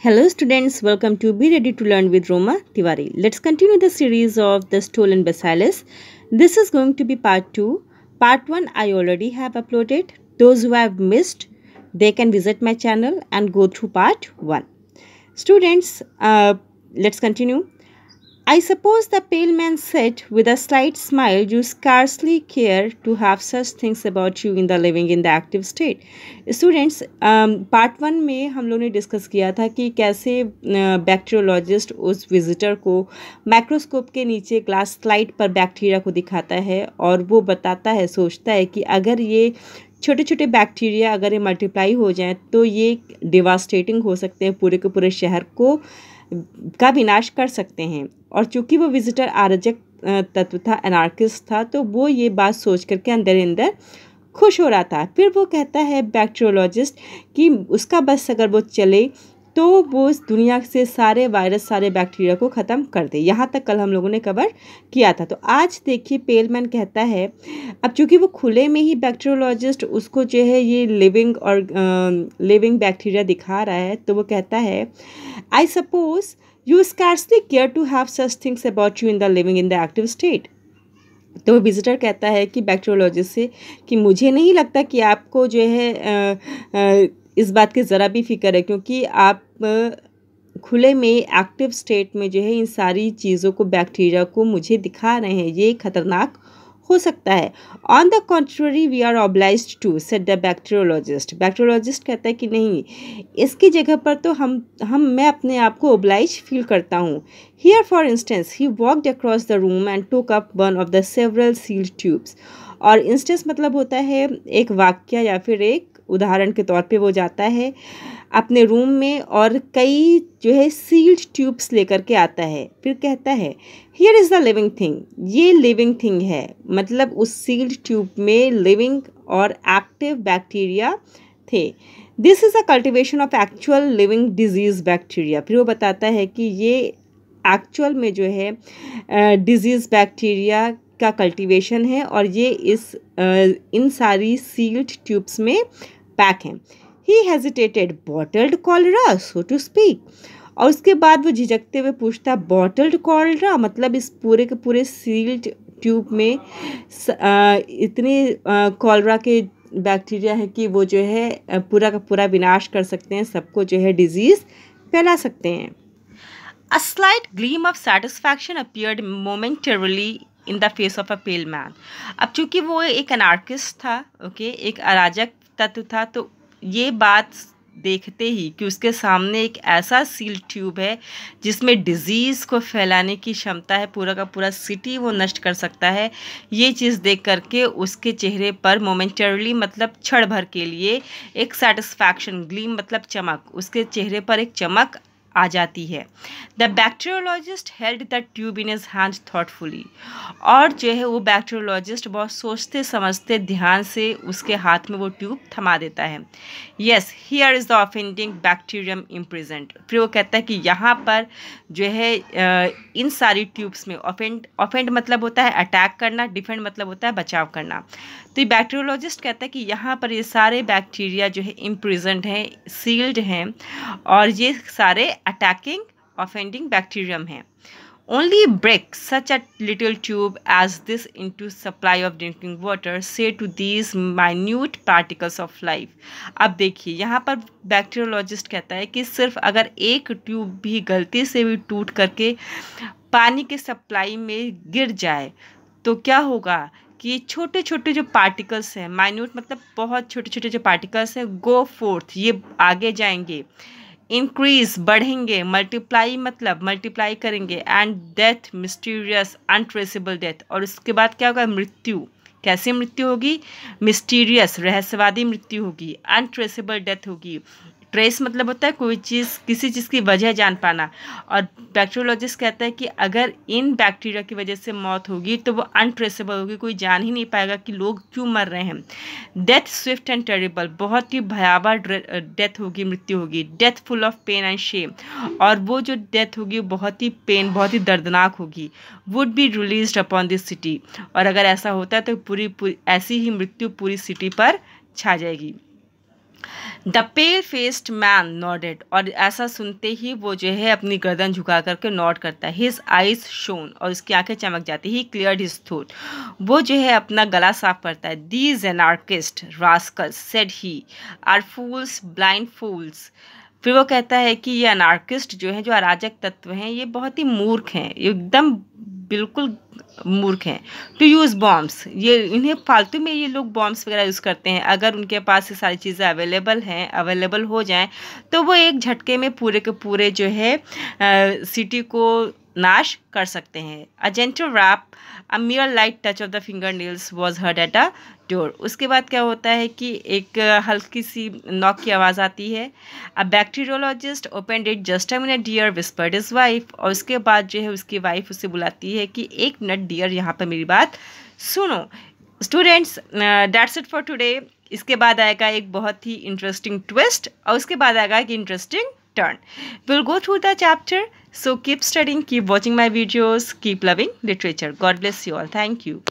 Hello students, welcome to Be Ready to Learn with Roma Tiwari. Let's continue the series of the stolen bacillus. This is going to be part 2. Part 1 I already have uploaded. Those who have missed, they can visit my channel and go through part 1. Students, uh, let's continue. I suppose the pale man said with a slight smile, You scarcely care to have such things about you in the living in the active state. Students, part one में हम लोगों ने discuss किया था कि कैसे bacteriologist उस visitor को माइक्रोस्कोप के नीचे ग्लास स्लाइड पर बैक्टीरिया को दिखाता है और वो बताता है सोचता है कि अगर ये छोटे छोटे बैक्टीरिया अगर ये मल्टीप्लाई हो जाए तो ये डिवास्टेटिंग हो सकते हैं पूरे के पूरे शहर को का विनाश कर सकते हैं और चूंकि वो विजिटर आरजक तत्व था एनार्किस्ट था तो वो ये बात सोच करके अंदर अंदर खुश हो रहा था फिर वो कहता है बैक्टीरियोलॉजिस्ट कि उसका बस अगर वो चले तो वो इस दुनिया से सारे वायरस सारे बैक्टीरिया को ख़त्म कर दे यहाँ तक कल हम लोगों ने कवर किया था तो आज देखिए पेलमैन कहता है अब चूंकि वो खुले में ही बैक्टीरियोलॉजिस्ट उसको जो है ये लिविंग और आ, लिविंग बैक्टीरिया दिखा रहा है तो वो कहता है I suppose you scarcely care to have such things about you in the living in the active state तो विजिटर कहता है कि बैक्टीरियोलॉजिस्ट से कि मुझे नहीं लगता कि आपको जो है आ, आ, इस बात की ज़रा भी फ़िक्र है क्योंकि आप खुले में एक्टिव स्टेट में जो है इन सारी चीज़ों को बैक्टीरिया को मुझे दिखा रहे हैं ये खतरनाक हो सकता है on the contrary we are oblige to set the bacteriologist bacteriologist कहता है कि नहीं इसकी जगह पर तो हम हम मैं अपने आप को ओब्लाइज फील करता हूँ here for instance he walked across the room and took up one of the several sealed tubes और इंस्टेंस मतलब होता है एक वाक्य या फिर एक उदाहरण के तौर पे वो जाता है अपने रूम में और कई जो है सील्ड ट्यूब्स लेकर के आता है फिर कहता है here is the living thing ये लिविंग थिंग है मतलब उस सील्ड ट्यूब में लिविंग और एक्टिव बैक्टीरिया थे this is a cultivation of actual living disease bacteria फिर वो बताता है कि ये एक्चुअल में जो है डिजीज़ बैक्टीरिया का कल्टीवेशन है और ये इस इन सारी सील्ड ट्यूब्स में पैक हैं he hesitated bottled cholera so to speak और उसके बाद वो झिझकते हुए पूछता बॉटल्ड कॉलरा मतलब इस पूरे के पूरे सील्ड ट्यूब में इतने कॉलरा के बैक्टीरिया है कि वो जो है पूरा का पूरा विनाश कर सकते हैं सबको जो है डिजीज़ फैला सकते हैं a slight gleam of satisfaction appeared momentarily in the face of a pale man अब चूंकि वो एक अनार्किस्ट था ओके okay? एक अराजक तत्व था तो ये बात देखते ही कि उसके सामने एक ऐसा सील ट्यूब है जिसमें डिजीज़ को फैलाने की क्षमता है पूरा का पूरा सिटी वो नष्ट कर सकता है ये चीज़ देख करके उसके चेहरे पर मोमेंटरली मतलब क्षण भर के लिए एक सेटिस्फैक्शन ग्लीम मतलब चमक उसके चेहरे पर एक चमक आ जाती है the bacteriologist held the tube in his hand thoughtfully और जो है वो बैक्टेरियोलॉजिस्ट बहुत सोचते समझते ध्यान से उसके हाथ में वो ट्यूब थमा देता है yes here is the offending bacterium imprisoned फिर वो कहता है कि यहाँ पर जो है इन सारी ट्यूब्स में ऑफेंड ऑफेंड मतलब होता है अटैक करना डिफेंड मतलब होता है बचाव करना तो ये बैक्टेरियोलॉजिस्ट कहता है कि यहाँ पर ये सारे बैक्टीरिया जो है इम्प्रेजेंट हैं सील्ड हैं और ये सारे अटैकिंग ऑफेंडिंग बैक्टीरियम है only break such a little tube as this into supply of drinking water say to these minute particles of life अब देखिए यहाँ पर बैक्टीरियोलॉजिस्ट कहता है कि सिर्फ अगर एक ट्यूब भी गलती से भी टूट करके पानी के सप्लाई में गिर जाए तो क्या होगा कि छोटे छोटे जो पार्टिकल्स हैं माइन्यूट मतलब बहुत छोटे छोटे जो पार्टिकल्स हैं गो फोर्थ ये आगे जाएंगे इंक्रीज बढ़ेंगे मल्टीप्लाई मतलब मल्टीप्लाई करेंगे and death mysterious untraceable death और उसके बाद क्या होगा मृत्यु कैसी मृत्यु होगी मिस्टीरियस रहस्यवादी मृत्यु होगी अनट्रेसेबल डेथ होगी ट्रेस मतलब होता है कोई चीज़ किसी चीज़ की वजह जान पाना और बैक्टीरियोलॉजिस्ट कहता है कि अगर इन बैक्टीरिया की वजह से मौत होगी तो वो अनट्रेसेबल होगी कोई जान ही नहीं पाएगा कि लोग क्यों मर रहे हैं डेथ स्विफ्ट एंड टेरेबल बहुत ही भयावह डेथ होगी मृत्यु होगी death full of pain and shame और वो जो डेथ होगी बहुत ही पेन बहुत ही दर्दनाक होगी would be release upon this city और अगर ऐसा होता है तो पूरी, पूरी ऐसी ही मृत्यु पूरी सिटी पर छा जाएगी the pale faced man nodded और ऐसा सुनते ही वो जो है अपनी गर्दन झुका करके नॉड करता है हिज आइज शोन और उसकी आंखें चमक जाती ही क्लियर हिज थ्रोट वो जो है अपना गला साफ करता है these anarchist rascals said he are fools blind fools फिर वो कहता है कि ये अनार्किस्ट जो है जो अराजक तत्व हैं ये बहुत ही मूर्ख हैं एकदम बिल्कुल मूर्ख हैं टू यूज़ बॉम्ब्स ये इन्हें फालतू में ये लोग बॉम्ब्स वगैरह यूज़ करते हैं अगर उनके पास ये सारी चीज़ें अवेलेबल हैं अवेलेबल हो जाएं तो वो एक झटके में पूरे के पूरे जो है आ, सिटी को नाश कर सकते हैं a gentle rap a mere light touch of the finger nails was heard at a door उसके बाद क्या होता है कि एक हल्की सी नॉक की आवाज़ आती है a bacteriologist open that just a minute dear whispered his wife और उसके बाद जो है उसकी वाइफ उसे बुलाती है कि एक मिनट डियर यहाँ पर मेरी बात सुनो students that's it for today इसके बाद आएगा एक बहुत ही इंटरेस्टिंग ट्विस्ट और उसके बाद आएगा एक interesting turn. We'll go through the chapter. So keep studying, keep watching my videos, keep loving literature. God bless you all. Thank you.